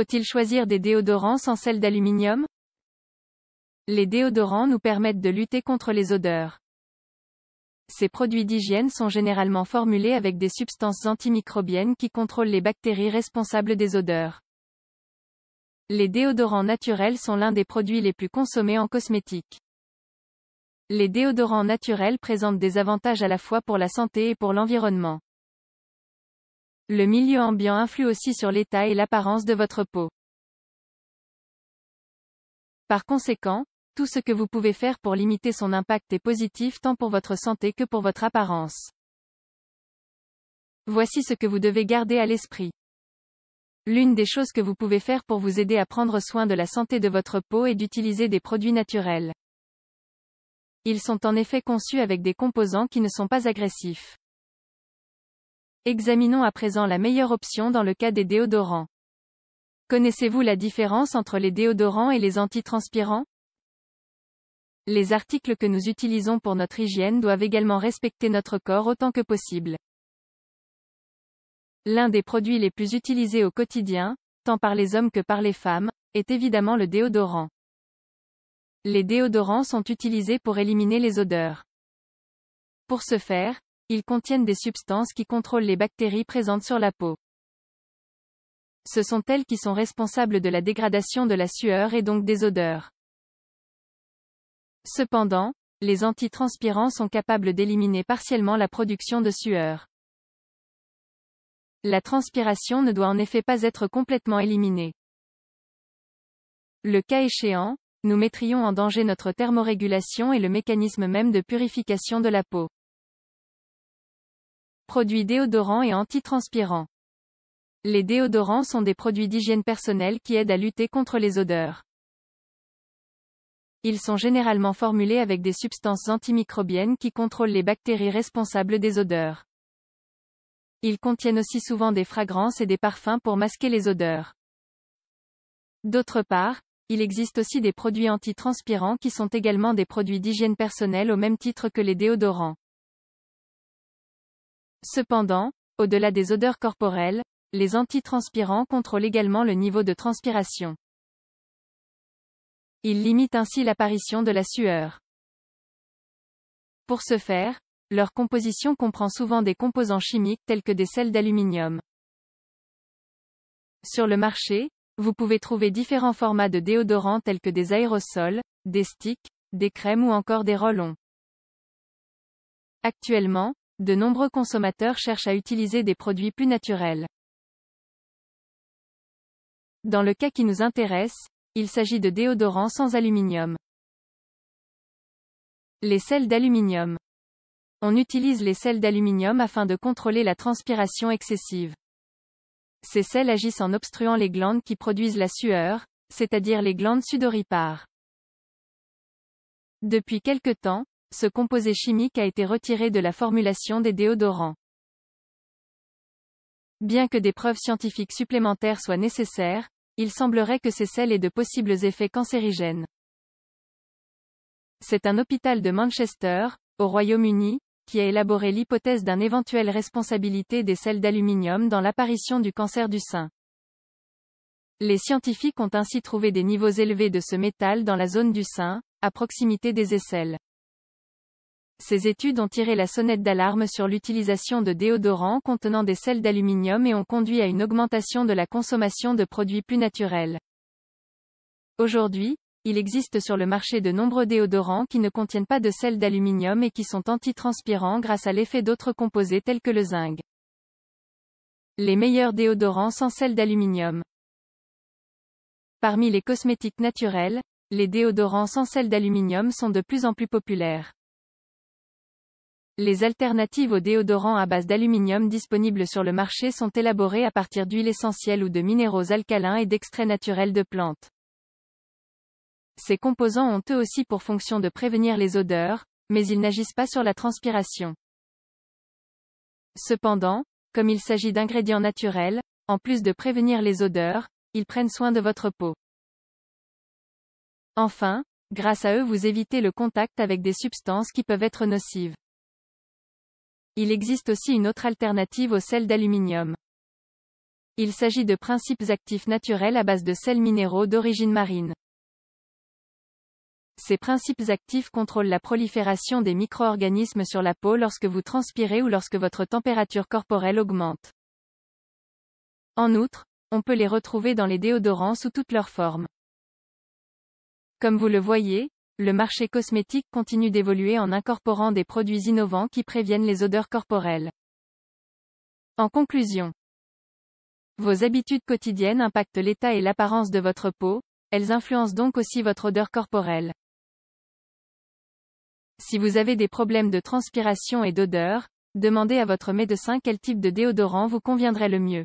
Faut-il choisir des déodorants sans sel d'aluminium Les déodorants nous permettent de lutter contre les odeurs. Ces produits d'hygiène sont généralement formulés avec des substances antimicrobiennes qui contrôlent les bactéries responsables des odeurs. Les déodorants naturels sont l'un des produits les plus consommés en cosmétique. Les déodorants naturels présentent des avantages à la fois pour la santé et pour l'environnement. Le milieu ambiant influe aussi sur l'état et l'apparence de votre peau. Par conséquent, tout ce que vous pouvez faire pour limiter son impact est positif tant pour votre santé que pour votre apparence. Voici ce que vous devez garder à l'esprit. L'une des choses que vous pouvez faire pour vous aider à prendre soin de la santé de votre peau est d'utiliser des produits naturels. Ils sont en effet conçus avec des composants qui ne sont pas agressifs. Examinons à présent la meilleure option dans le cas des déodorants. Connaissez-vous la différence entre les déodorants et les antitranspirants Les articles que nous utilisons pour notre hygiène doivent également respecter notre corps autant que possible. L'un des produits les plus utilisés au quotidien, tant par les hommes que par les femmes, est évidemment le déodorant. Les déodorants sont utilisés pour éliminer les odeurs. Pour ce faire, ils contiennent des substances qui contrôlent les bactéries présentes sur la peau. Ce sont elles qui sont responsables de la dégradation de la sueur et donc des odeurs. Cependant, les antitranspirants sont capables d'éliminer partiellement la production de sueur. La transpiration ne doit en effet pas être complètement éliminée. Le cas échéant, nous mettrions en danger notre thermorégulation et le mécanisme même de purification de la peau produits déodorants et antitranspirants. Les déodorants sont des produits d'hygiène personnelle qui aident à lutter contre les odeurs. Ils sont généralement formulés avec des substances antimicrobiennes qui contrôlent les bactéries responsables des odeurs. Ils contiennent aussi souvent des fragrances et des parfums pour masquer les odeurs. D'autre part, il existe aussi des produits antitranspirants qui sont également des produits d'hygiène personnelle au même titre que les déodorants. Cependant, au-delà des odeurs corporelles, les antitranspirants contrôlent également le niveau de transpiration. Ils limitent ainsi l'apparition de la sueur. Pour ce faire, leur composition comprend souvent des composants chimiques tels que des sels d'aluminium. Sur le marché, vous pouvez trouver différents formats de déodorants tels que des aérosols, des sticks, des crèmes ou encore des rollons. Actuellement, de nombreux consommateurs cherchent à utiliser des produits plus naturels. Dans le cas qui nous intéresse, il s'agit de déodorants sans aluminium. Les sels d'aluminium. On utilise les sels d'aluminium afin de contrôler la transpiration excessive. Ces sels agissent en obstruant les glandes qui produisent la sueur, c'est-à-dire les glandes sudoripares. Depuis quelque temps, ce composé chimique a été retiré de la formulation des déodorants. Bien que des preuves scientifiques supplémentaires soient nécessaires, il semblerait que ces sels aient de possibles effets cancérigènes. C'est un hôpital de Manchester, au Royaume-Uni, qui a élaboré l'hypothèse d'une éventuelle responsabilité des sels d'aluminium dans l'apparition du cancer du sein. Les scientifiques ont ainsi trouvé des niveaux élevés de ce métal dans la zone du sein, à proximité des aisselles. Ces études ont tiré la sonnette d'alarme sur l'utilisation de déodorants contenant des sels d'aluminium et ont conduit à une augmentation de la consommation de produits plus naturels. Aujourd'hui, il existe sur le marché de nombreux déodorants qui ne contiennent pas de sels d'aluminium et qui sont antitranspirants grâce à l'effet d'autres composés tels que le zinc. Les meilleurs déodorants sans sels d'aluminium. Parmi les cosmétiques naturels, les déodorants sans sels d'aluminium sont de plus en plus populaires. Les alternatives aux déodorants à base d'aluminium disponibles sur le marché sont élaborées à partir d'huiles essentielles ou de minéraux alcalins et d'extraits naturels de plantes. Ces composants ont eux aussi pour fonction de prévenir les odeurs, mais ils n'agissent pas sur la transpiration. Cependant, comme il s'agit d'ingrédients naturels, en plus de prévenir les odeurs, ils prennent soin de votre peau. Enfin, grâce à eux vous évitez le contact avec des substances qui peuvent être nocives. Il existe aussi une autre alternative aux sel d'aluminium. Il s'agit de principes actifs naturels à base de sels minéraux d'origine marine. Ces principes actifs contrôlent la prolifération des micro-organismes sur la peau lorsque vous transpirez ou lorsque votre température corporelle augmente. En outre, on peut les retrouver dans les déodorants sous toutes leurs formes. Comme vous le voyez, le marché cosmétique continue d'évoluer en incorporant des produits innovants qui préviennent les odeurs corporelles. En conclusion, vos habitudes quotidiennes impactent l'état et l'apparence de votre peau, elles influencent donc aussi votre odeur corporelle. Si vous avez des problèmes de transpiration et d'odeur, demandez à votre médecin quel type de déodorant vous conviendrait le mieux.